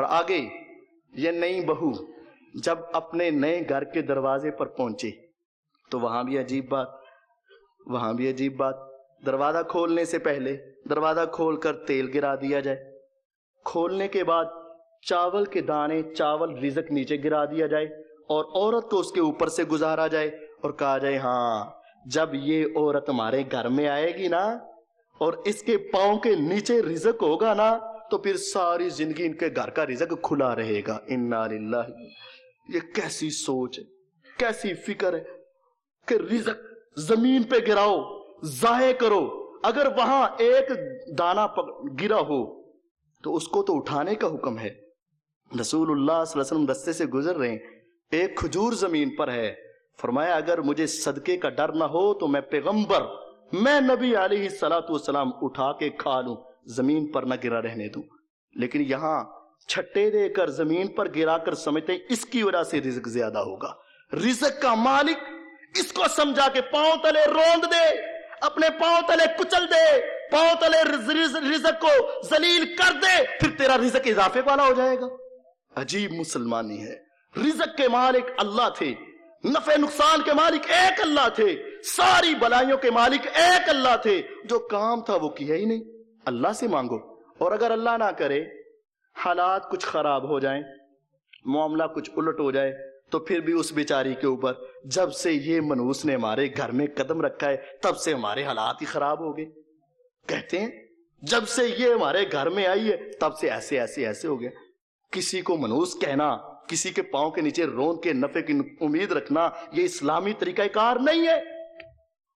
और आगे ये नई बहू जब अपने नए घर के दरवाजे पर पहुंची तो वहां भी अजीब बात वहां भी अजीब बात दरवाजा खोलने से पहले दरवाजा खोलकर तेल गिरा दिया जाए खोलने के बाद चावल के दाने चावल रिजक नीचे गिरा दिया जाए और औरत को उसके ऊपर से गुजारा जाए और कहा जाए हाँ जब ये औरत हमारे घर में आएगी ना और इसके पाओ के नीचे रिजक होगा ना तो फिर सारी जिंदगी इनके घर का रिजक खुला रहेगा इन्ना ये कैसी सोच है कैसी फिक्र है कि रिजक जमीन पे गिराओ जाहे करो अगर वहां एक दाना गिरा हो तो उसको तो उठाने का हुक्म है रसूलुल्लाह वसल्लम रस्ते से गुजर रहे हैं एक खजूर जमीन पर है फरमाया अगर मुझे सदके का डर ना हो तो मैं पैगंबर मैं नबी आली सलाम उठा के खा लूं जमीन पर न गिरा रहने दूं लेकिन यहां छट्टे देकर जमीन पर गिरा कर समझते इसकी वजह से रिजक ज्यादा होगा रिजक का मालिक इसको समझा के पांव तले रोंद दे अपने पांव तले कुचल दे पांव तले रिजक को जलील कर दे फिर तेरा रिजक इजाफे वाला हो जाएगा अजीब मुसलमानी है रिजक के मालिक अल्लाह थे नफे नुकसान के मालिक एक अल्लाह थे सारी बलाइयों के मालिक एक अल्लाह थे जो काम था वो किया ही नहीं अल्लाह से मांगो और अगर अल्लाह ना करे हालात कुछ खराब हो जाए मामला कुछ उलट हो जाए तो फिर भी उस बेचारी के ऊपर जब से ये मनुष्य ने हमारे घर में कदम रखा है तब से हमारे हालात ही खराब हो गए कहते हैं जब से ये हमारे घर में आई है तब से ऐसे ऐसे ऐसे हो गया किसी को मनुष्य कहना किसी के पांव के नीचे रोन के नफे की उम्मीद रखना ये इस्लामी तरीका कार नहीं है